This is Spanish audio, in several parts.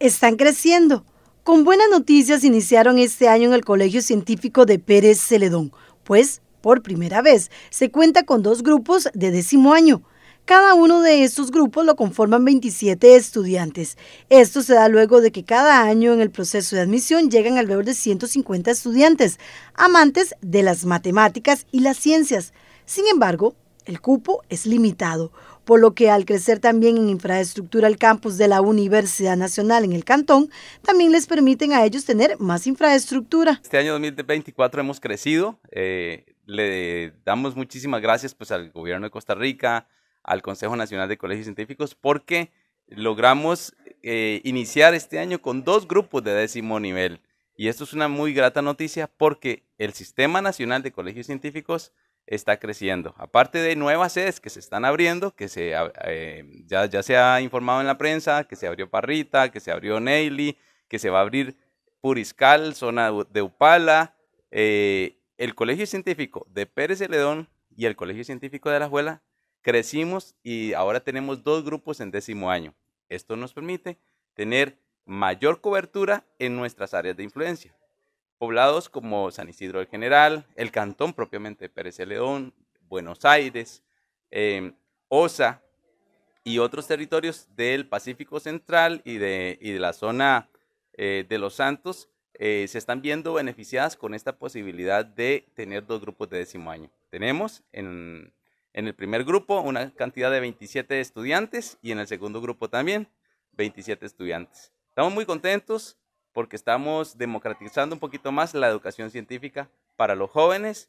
están creciendo. Con buenas noticias iniciaron este año en el Colegio Científico de Pérez Celedón, pues por primera vez se cuenta con dos grupos de décimo año. Cada uno de estos grupos lo conforman 27 estudiantes. Esto se da luego de que cada año en el proceso de admisión llegan alrededor de 150 estudiantes, amantes de las matemáticas y las ciencias. Sin embargo, el cupo es limitado, por lo que al crecer también en infraestructura el campus de la Universidad Nacional en el Cantón, también les permiten a ellos tener más infraestructura. Este año 2024 hemos crecido, eh, le damos muchísimas gracias pues, al gobierno de Costa Rica, al Consejo Nacional de Colegios Científicos, porque logramos eh, iniciar este año con dos grupos de décimo nivel. Y esto es una muy grata noticia porque el Sistema Nacional de Colegios Científicos está creciendo. Aparte de nuevas sedes que se están abriendo, que se, eh, ya, se ha informado en la prensa, que se abrió Parrita, que se abrió Neily, que se va a abrir Puriscal, zona de Upala, eh, el Colegio Científico de Pérez Celedón y el Colegio Científico de La Juela crecimos y ahora tenemos dos grupos en décimo año. Esto nos permite tener mayor cobertura en nuestras áreas de influencia poblados como San Isidro del General, el cantón propiamente de Pérez de León, Buenos Aires, em, Osa y otros territorios del Pacífico Central y de, de la zona eh, de Los Santos eh, se están viendo beneficiadas con esta posibilidad de tener dos grupos de décimo año. Tenemos en, en el primer grupo una cantidad de 27 estudiantes y en el segundo grupo también 27 estudiantes. Estamos muy contentos porque estamos democratizando un poquito más la educación científica para los jóvenes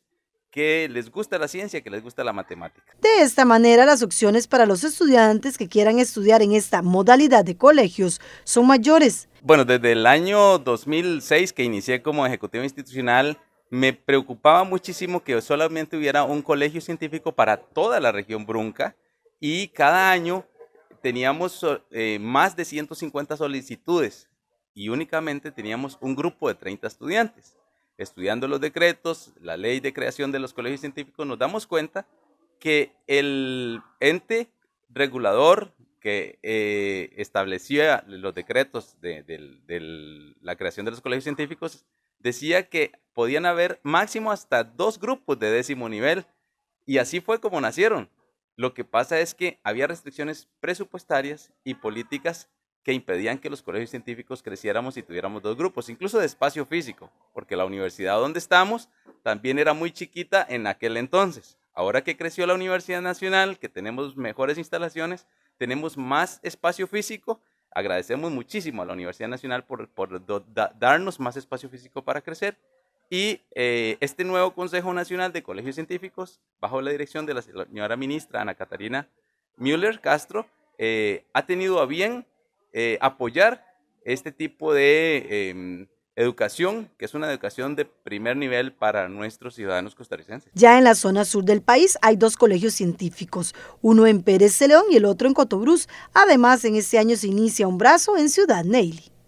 que les gusta la ciencia, que les gusta la matemática. De esta manera, las opciones para los estudiantes que quieran estudiar en esta modalidad de colegios son mayores. Bueno, desde el año 2006 que inicié como ejecutivo institucional, me preocupaba muchísimo que solamente hubiera un colegio científico para toda la región Brunca y cada año teníamos eh, más de 150 solicitudes y únicamente teníamos un grupo de 30 estudiantes. Estudiando los decretos, la ley de creación de los colegios científicos, nos damos cuenta que el ente regulador que eh, establecía los decretos de, de, la creación de los colegios científicos decía que podían haber máximo hasta dos grupos de décimo nivel y así fue como nacieron. Lo que pasa es que había restricciones presupuestarias y políticas que impedían que los colegios científicos creciéramos y tuviéramos dos grupos, incluso de espacio físico, porque la universidad donde estamos también era muy chiquita en aquel entonces. Ahora que creció la Universidad Nacional, que tenemos mejores instalaciones, tenemos más espacio físico, agradecemos muchísimo a la Universidad Nacional por, darnos más espacio físico para crecer. Y eh, este nuevo Consejo Nacional de Colegios Científicos, bajo la dirección de la señora ministra Ana Catarina Müller Castro, eh, ha tenido a bien eh, apoyar este tipo de em, educación, que es una educación de primer nivel para nuestros ciudadanos costarricenses. Ya en la zona sur del país hay dos colegios científicos, uno en Pérez León y el otro en Cotobruz. Además, en este año se inicia un brazo en Ciudad Neily.